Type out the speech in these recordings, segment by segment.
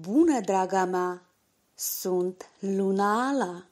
Bună, draga mea! Sunt Luna Ala!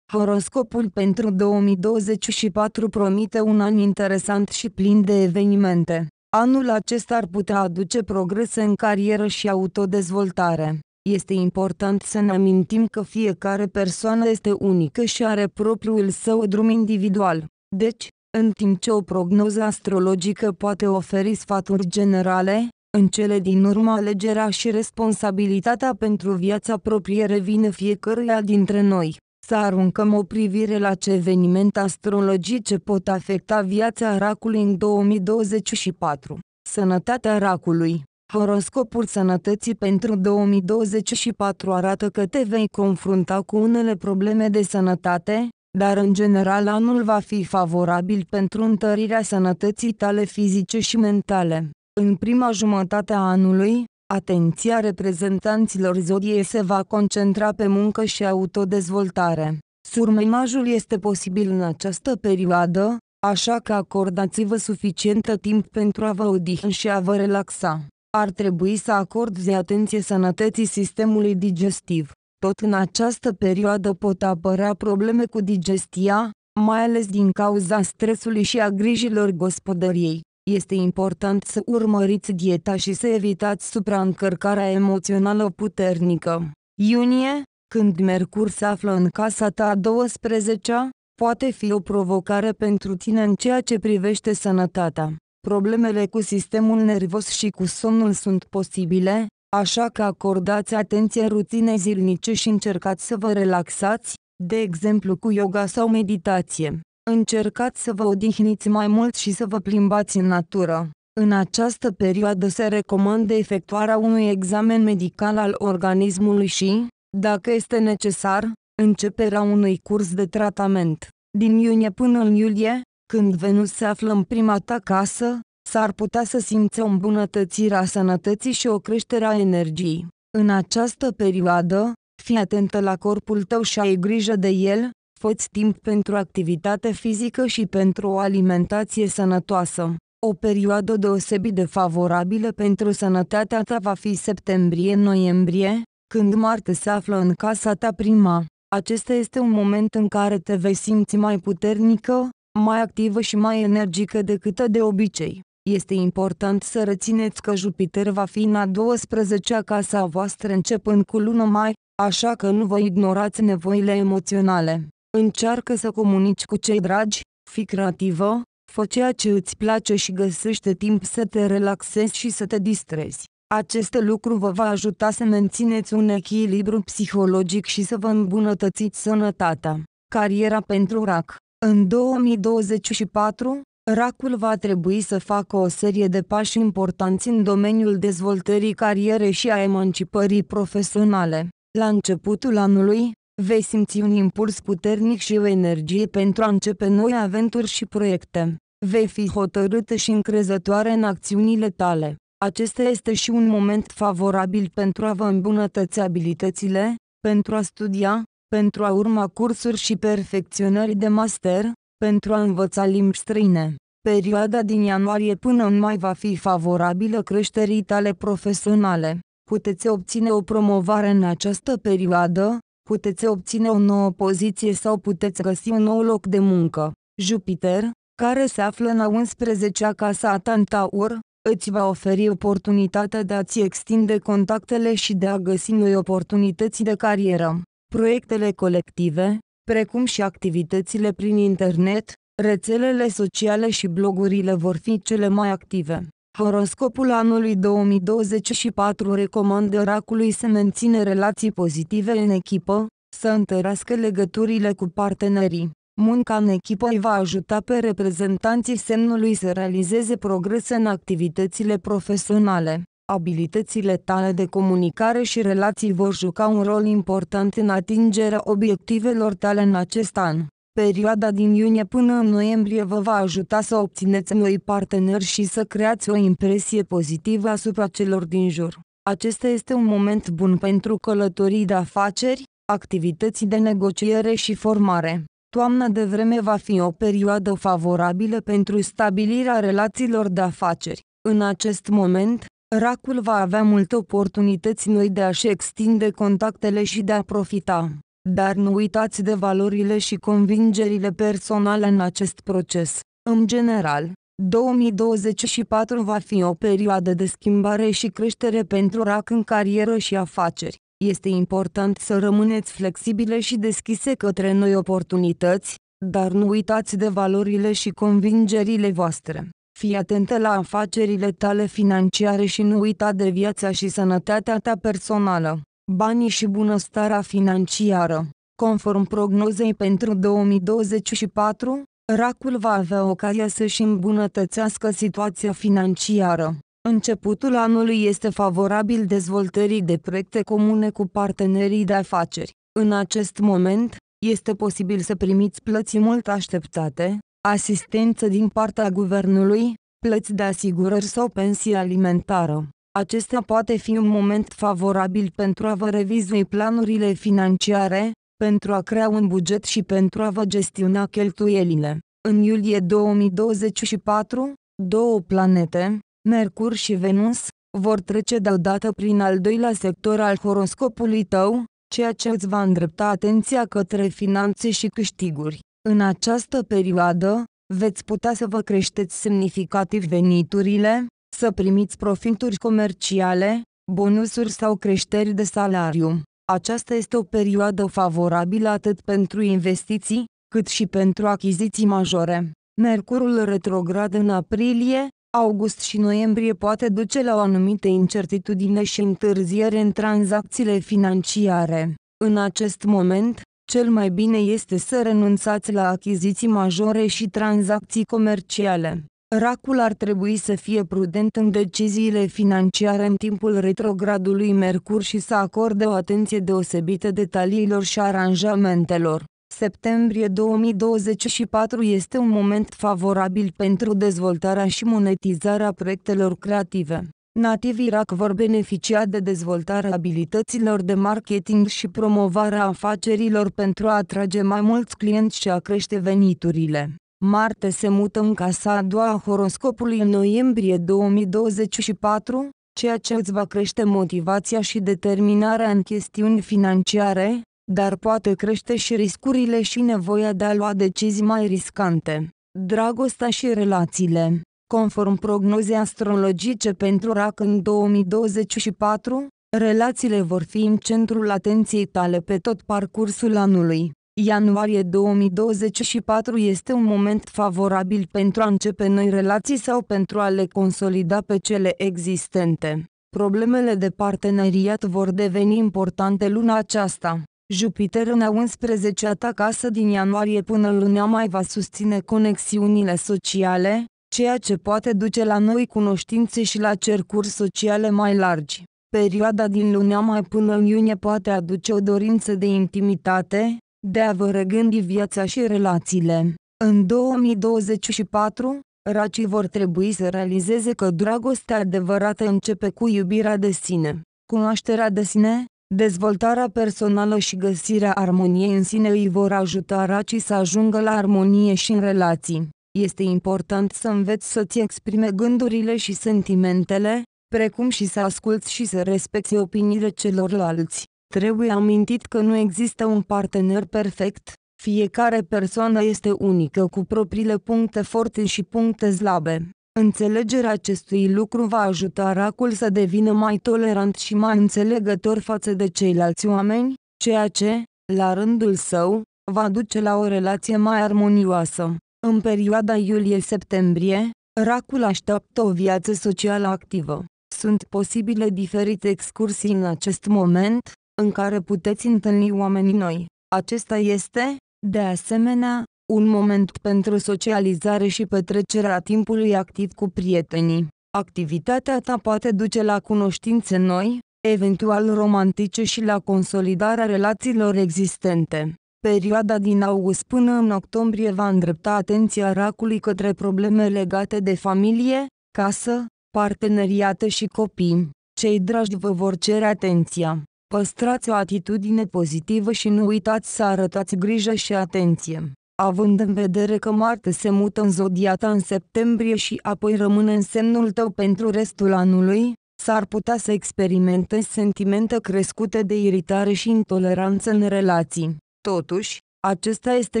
Horoscopul pentru 2024 promite un an interesant și plin de evenimente. Anul acesta ar putea aduce progrese în carieră și autodezvoltare. Este important să ne amintim că fiecare persoană este unică și are propriul său drum individual. Deci, în timp ce o prognoză astrologică poate oferi sfaturi generale, în cele din urmă alegerea și responsabilitatea pentru viața proprie revine fiecăruia dintre noi. Să aruncăm o privire la ce evenimente astrologice pot afecta viața racului în 2024. Sănătatea racului Horoscopul sănătății pentru 2024 arată că te vei confrunta cu unele probleme de sănătate, dar în general anul va fi favorabil pentru întărirea sănătății tale fizice și mentale. În prima jumătate a anului, atenția reprezentanților zodiei se va concentra pe muncă și autodezvoltare. Surmăimajul este posibil în această perioadă, așa că acordați-vă suficientă timp pentru a vă odihni și a vă relaxa. Ar trebui să acordzi atenție sănătății sistemului digestiv. Tot în această perioadă pot apărea probleme cu digestia, mai ales din cauza stresului și a grijilor gospodăriei. Este important să urmăriți dieta și să evitați supraîncărcarea emoțională puternică. Iunie, când Mercur se află în casa ta a 12-a, poate fi o provocare pentru tine în ceea ce privește sănătatea. Problemele cu sistemul nervos și cu somnul sunt posibile, așa că acordați atenție rutinei zilnice și încercați să vă relaxați, de exemplu cu yoga sau meditație. Încercați să vă odihniți mai mult și să vă plimbați în natură. În această perioadă se recomandă efectuarea unui examen medical al organismului și, dacă este necesar, începerea unui curs de tratament. Din iunie până în iulie, când Venus se află în prima ta casă, s-ar putea să simți o îmbunătățire a sănătății și o creștere a energiei. În această perioadă, fii atentă la corpul tău și ai grijă de el, fă-ți timp pentru activitate fizică și pentru o alimentație sănătoasă. O perioadă deosebit de favorabilă pentru sănătatea ta va fi septembrie-noiembrie, când Marte se află în casa ta prima. Acesta este un moment în care te vei simți mai puternică, mai activă și mai energică decât de obicei. Este important să rețineți că Jupiter va fi în a 12-a casa voastră începând cu luna mai, așa că nu vă ignorați nevoile emoționale. Încearcă să comunici cu cei dragi, fi creativă, fă ceea ce îți place și găsește timp să te relaxezi și să te distrezi. Acest lucru vă va ajuta să mențineți un echilibru psihologic și să vă îmbunătățiți sănătatea. Cariera pentru RAC În 2024, Racul va trebui să facă o serie de pași importanți în domeniul dezvoltării cariere și a emancipării profesionale. La începutul anului, vei simți un impuls puternic și o energie pentru a începe noi aventuri și proiecte. Vei fi hotărâtă și încrezătoare în acțiunile tale. Acesta este și un moment favorabil pentru a vă îmbunătăți abilitățile, pentru a studia, pentru a urma cursuri și perfecționări de master, pentru a învăța limbi străine. Perioada din ianuarie până în mai va fi favorabilă creșterii tale profesionale. Puteți obține o promovare în această perioadă, puteți obține o nouă poziție sau puteți găsi un nou loc de muncă. Jupiter, care se află în A11 a 11 a casa a Tantaur, îți va oferi oportunitatea de a-ți extinde contactele și de a găsi noi oportunități de carieră. Proiectele colective, precum și activitățile prin internet, rețelele sociale și blogurile vor fi cele mai active. Horoscopul anului 2024 recomandă racului să mențină relații pozitive în echipă, să întărească legăturile cu partenerii. Munca în echipă îi va ajuta pe reprezentanții semnului să realizeze progrese în activitățile profesionale. Abilitățile tale de comunicare și relații vor juca un rol important în atingerea obiectivelor tale în acest an. Perioada din iunie până în noiembrie vă va ajuta să obțineți noi parteneri și să creați o impresie pozitivă asupra celor din jur. Acesta este un moment bun pentru călătorii de afaceri, activități de negociere și formare. Toamna de vreme va fi o perioadă favorabilă pentru stabilirea relațiilor de afaceri. În acest moment, Racul va avea multe oportunități noi de a-și extinde contactele și de a profita. Dar nu uitați de valorile și convingerile personale în acest proces. În general, 2024 va fi o perioadă de schimbare și creștere pentru RAC în carieră și afaceri. Este important să rămâneți flexibile și deschise către noi oportunități, dar nu uitați de valorile și convingerile voastre. Fii atentă la afacerile tale financiare și nu uita de viața și sănătatea ta personală, banii și bunăstarea financiară. Conform prognozei pentru 2024, Racul va avea ocazia să-și îmbunătățească situația financiară. Începutul anului este favorabil dezvoltării de proiecte comune cu partenerii de afaceri. În acest moment, este posibil să primiți plăți mult așteptate, asistență din partea guvernului, plăți de asigurări sau pensie alimentară. Acesta poate fi un moment favorabil pentru a vă revizui planurile financiare, pentru a crea un buget și pentru a vă gestiona cheltuielile. În iulie 2024, două planete, Mercur și Venus, vor trece deodată prin al doilea sector al horoscopului tău, ceea ce îți va îndrepta atenția către finanțe și câștiguri. În această perioadă, veți putea să vă creșteți semnificativ veniturile, să primiți profituri comerciale, bonusuri sau creșteri de salariu. Aceasta este o perioadă favorabilă atât pentru investiții, cât și pentru achiziții majore. Mercurul retrograd în aprilie, august și noiembrie poate duce la o anumită incertitudine și întârziere în tranzacțiile financiare. În acest moment, cel mai bine este să renunțați la achiziții majore și tranzacții comerciale. Racul ar trebui să fie prudent în deciziile financiare în timpul retrogradului Mercur și să acorde o atenție deosebită detaliilor și aranjamentelor. Septembrie 2024 este un moment favorabil pentru dezvoltarea și monetizarea proiectelor creative. Nativ Irak vor beneficia de dezvoltarea abilităților de marketing și promovarea afacerilor pentru a atrage mai mulți clienți și a crește veniturile. Marte se mută în casa a doua a horoscopului în noiembrie 2024, ceea ce îți va crește motivația și determinarea în chestiuni financiare, dar poate crește și riscurile și nevoia de a lua decizii mai riscante. Dragostea și relațiile Conform prognozei astrologice pentru RAC în 2024, relațiile vor fi în centrul atenției tale pe tot parcursul anului. Ianuarie 2024 este un moment favorabil pentru a începe noi relații sau pentru a le consolida pe cele existente. Problemele de parteneriat vor deveni importante luna aceasta. Jupiter în a 11-a ta casă din ianuarie până luna mai va susține conexiunile sociale, ceea ce poate duce la noi cunoștințe și la cercuri sociale mai largi. Perioada din luna mai până în iunie poate aduce o dorință de intimitate, de a vă regândi viața și relațiile. În 2024, racii vor trebui să realizeze că dragostea adevărată începe cu iubirea de sine, cunoașterea de sine, Dezvoltarea personală și găsirea armoniei în sine îi vor ajuta racii să ajungă la armonie și în relații. Este important să înveți să-ți exprime gândurile și sentimentele, precum și să asculți și să respecti opiniile celorlalți. Trebuie amintit că nu există un partener perfect, fiecare persoană este unică cu propriile puncte forte și puncte slabe. Înțelegerea acestui lucru va ajuta racul să devină mai tolerant și mai înțelegător față de ceilalți oameni, ceea ce, la rândul său, va duce la o relație mai armonioasă. În perioada iulie-septembrie, racul așteaptă o viață socială activă. Sunt posibile diferite excursii în acest moment, în care puteți întâlni oameni noi. Acesta este, de asemenea, un moment pentru socializare și petrecerea timpului activ cu prietenii. Activitatea ta poate duce la cunoștințe noi, eventual romantice și la consolidarea relațiilor existente. Perioada din august până în octombrie va îndrepta atenția racului către probleme legate de familie, casă, parteneriate și copii. Cei dragi vă vor cere atenția. Păstrați o atitudine pozitivă și nu uitați să arătați grijă și atenție. Având în vedere că Marte se mută în zodia ta în septembrie și apoi rămâne în semnul tău pentru restul anului, s-ar putea să experimentezi sentimente crescute de iritare și intoleranță în relații. Totuși, acesta este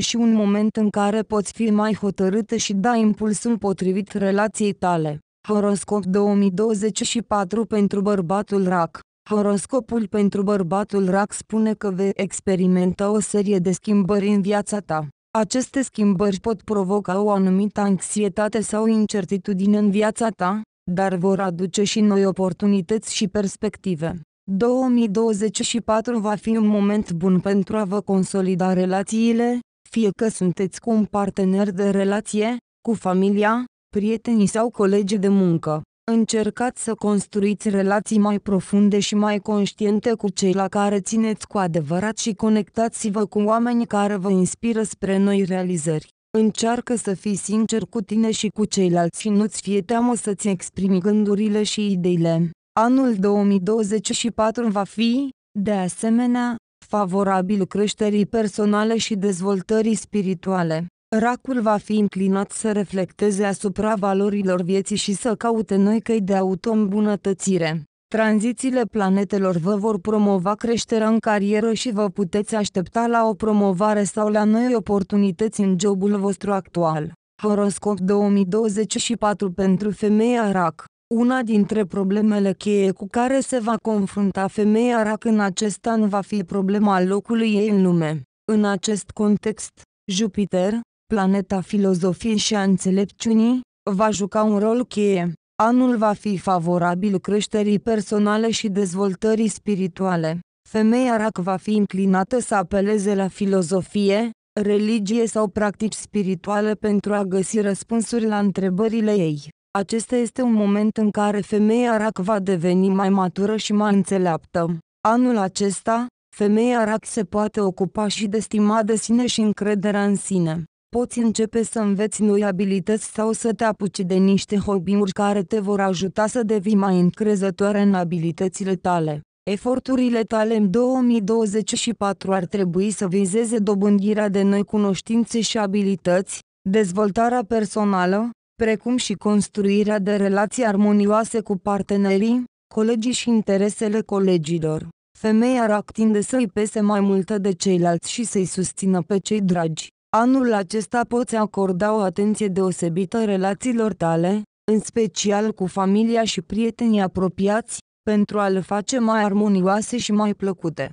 și un moment în care poți fi mai hotărâtă și da impulsul potrivit relației tale. Horoscop 2024 pentru bărbatul rac Horoscopul pentru bărbatul rac spune că vei experimenta o serie de schimbări în viața ta. Aceste schimbări pot provoca o anumită anxietate sau incertitudine în viața ta, dar vor aduce și noi oportunități și perspective. 2024 va fi un moment bun pentru a vă consolida relațiile, fie că sunteți cu un partener de relație, cu familia, prietenii sau colegi de muncă. Încercați să construiți relații mai profunde și mai conștiente cu cei la care țineți cu adevărat și conectați-vă cu oameni care vă inspiră spre noi realizări. Încearcă să fii sincer cu tine și cu ceilalți și nu-ți fie teamă să-ți exprimi gândurile și ideile. Anul 2024 va fi, de asemenea, favorabil creșterii personale și dezvoltării spirituale. Racul va fi inclinat să reflecteze asupra valorilor vieții și să caute noi căi de auto-îmbunătățire. Tranzițiile planetelor vă vor promova creșterea în carieră și vă puteți aștepta la o promovare sau la noi oportunități în jobul vostru actual. Horoscop 2024 pentru femeia RAC una dintre problemele cheie cu care se va confrunta femeia rac în acest an va fi problema locului ei în lume. În acest context, Jupiter, planeta filozofiei și a înțelepciunii, va juca un rol cheie. Anul va fi favorabil creșterii personale și dezvoltării spirituale. Femeia rac va fi inclinată să apeleze la filozofie, religie sau practici spirituale pentru a găsi răspunsuri la întrebările ei. Acesta este un moment în care femeia rac va deveni mai matură și mai înțeleaptă. Anul acesta, femeia rac se poate ocupa și de stima de sine și încrederea în sine. Poți începe să înveți noi abilități sau să te apuci de niște hobby-uri care te vor ajuta să devii mai încrezătoare în abilitățile tale. Eforturile tale în 2024 ar trebui să vizeze dobândirea de noi cunoștințe și abilități, dezvoltarea personală, precum și construirea de relații armonioase cu partenerii, colegii și interesele colegilor. Femeia ar tinde să-i pese mai multă de ceilalți și să-i susțină pe cei dragi. Anul acesta poți acorda o atenție deosebită relațiilor tale, în special cu familia și prietenii apropiați, pentru a le face mai armonioase și mai plăcute.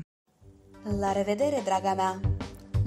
La revedere, draga mea!